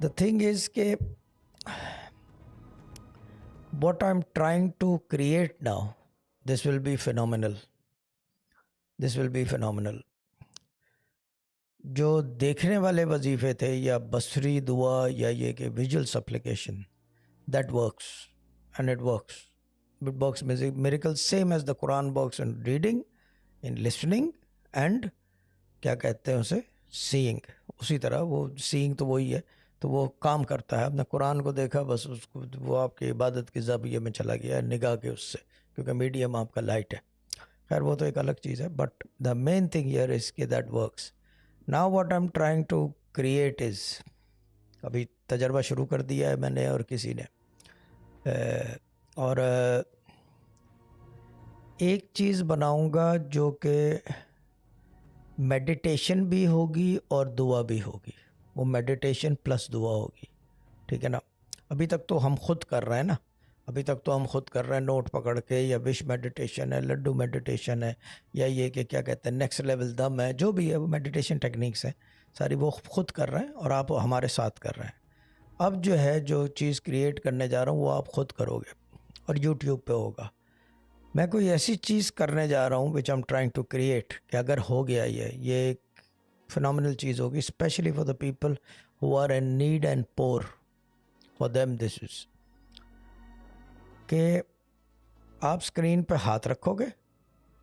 The thing is के what I am trying to create now this will be phenomenal this will be phenomenal जो देखने वाले वजीफ़े थे या बसरी दुआ या ये कि visual supplication that works and it works box music miracle same as the Quran box in reading in listening and क्या कहते हैं उसे सीइंग उसी तरह वो सीइंग तो वही है तो वो काम करता है आपने कुरान को देखा बस उसको वो आपकी इबादत के जबिये में चला गया है निगाह के उससे क्योंकि मीडियम आपका लाइट है खैर वो तो एक अलग चीज़ है बट द मेन थिंग यर इज़ के that works now what I am trying to create is अभी तजर्बा शुरू कर दिया है मैंने और किसी ने और एक चीज़ बनाऊंगा जो कि मेडिटेशन भी होगी और दुआ भी होगी वो मेडिटेशन प्लस दुआ होगी ठीक है ना अभी तक तो हम खुद कर रहे हैं ना अभी तक तो हम खुद कर रहे हैं नोट पकड़ के या विश मेडिटेशन है लड्डू मेडिटेशन है या ये कि क्या कहते हैं नेक्स्ट लेवल दम है जो भी है वो मेडिटेशन टेक्निक्स हैं सारी वो खुद कर रहे हैं और आप हमारे साथ कर रहे हैं अब जो है जो चीज़ क्रिएट करने जा रहा हूँ वो आप खुद करोगे और यूट्यूब पर होगा मैं कोई ऐसी चीज़ करने जा रहा हूँ which I am trying to create कि अगर हो गया ये ये फिनल चीज़ होगी specially for the people who are in need and poor for them this is के आप स्क्रीन पर हाथ रखोगे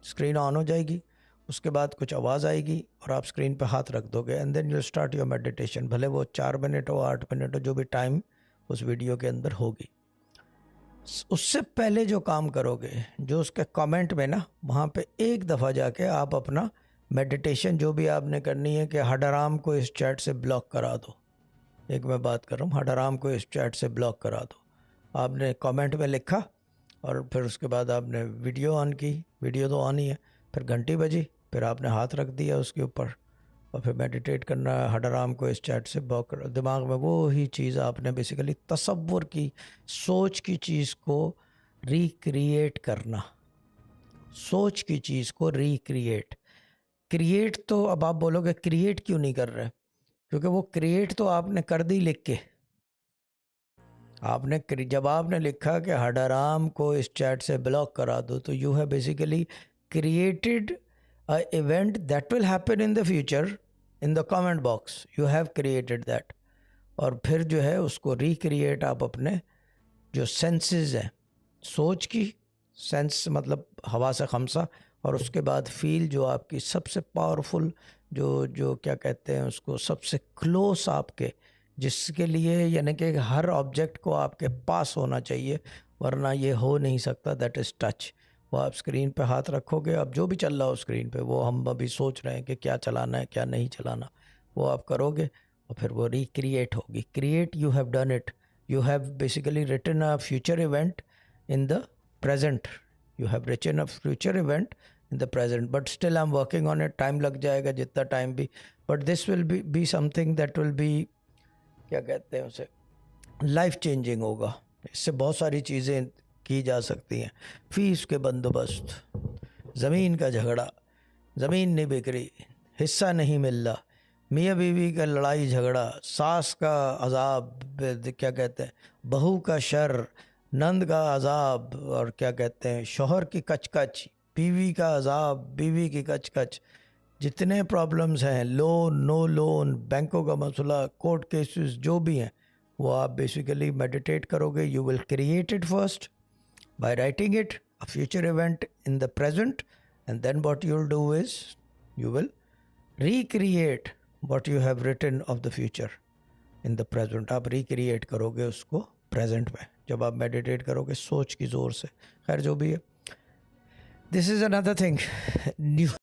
स्क्रीन ऑन हो जाएगी उसके बाद कुछ आवाज़ आएगी और आप स्क्रीन पर हाथ रख दोगे and then you start your meditation भले वो चार मिनट हो आठ मिनट हो जो भी टाइम उस वीडियो के अंदर होगी उससे पहले जो काम करोगे जो उसके कमेंट में ना वहाँ पे एक दफ़ा जाके आप अपना मेडिटेशन जो भी आपने करनी है कि हडराम को इस चैट से ब्लॉक करा दो एक मैं बात कर रहा हूँ हडराम को इस चैट से ब्लॉक करा दो आपने कमेंट में लिखा और फिर उसके बाद आपने वीडियो ऑन की वीडियो तो ऑन ही है फिर घंटी बजी फिर आपने हाथ रख दिया उसके ऊपर और फिर मेडिटेट करना है हडराम को इस चैट से ब्लॉक कर दिमाग में वो ही चीज़ आपने बेसिकली तस्वुर की सोच की चीज़ को रिक्रिएट करना सोच की चीज़ को रिक्रिएट क्रिएट तो अब आप बोलोगे क्रिएट क्यों नहीं कर रहे क्योंकि वो क्रिएट तो आपने कर दी लिख के आपने जब आपने लिखा कि हडाराम को इस चैट से ब्लॉक करा दो तो यू है basically created a event that will happen in the future in the comment box you have created that और फिर जो है उसको रिक्रिएट आप अपने जो सेंसेस हैं सोच की सेंस मतलब हवा से खमसा और उसके बाद फील जो आपकी सबसे पावरफुल जो जो क्या कहते हैं उसको सबसे क्लोज आपके जिसके लिए यानी कि हर ऑब्जेक्ट को आपके पास होना चाहिए वरना ये हो नहीं सकता दैट इज़ टच वो आप स्क्रीन पे हाथ रखोगे अब जो भी चल रहा हो स्क्रीन पे वो हम अभी सोच रहे हैं कि क्या चलाना है क्या नहीं चलाना वो आप करोगे और फिर वो रिक्रिएट होगी create you have done it you have basically written a future event in the present you have written a future event in the present but still I am working on it time लग जाएगा जितना time भी but this will be be something that will be क्या कहते हैं उसे life changing होगा इससे बहुत सारी चीज़ें की जा सकती हैं फीस के बंदोबस्त ज़मीन का झगड़ा ज़मीन नहीं बिक्री हिस्सा नहीं मिल रहा मियाँ बीवी का लड़ाई झगड़ा सास का अजाब क्या कहते हैं बहू का शर नंद का अजाब और क्या कहते हैं शोहर की कचकच बीवी का अजाब बीवी की कचकच जितने प्रॉब्लम्स हैं लोन नो लोन बैंकों का मसला कोर्ट केसेस जो भी हैं वो आप बेसिकली मेडिटेट करोगे you will create it first by writing it a future event in the present and then what you will do is you will recreate what you have written of the future in the present आप recreate करोगे उसको present में जब आप meditate करोगे सोच की ज़ोर से खैर जो भी है This is another thing. New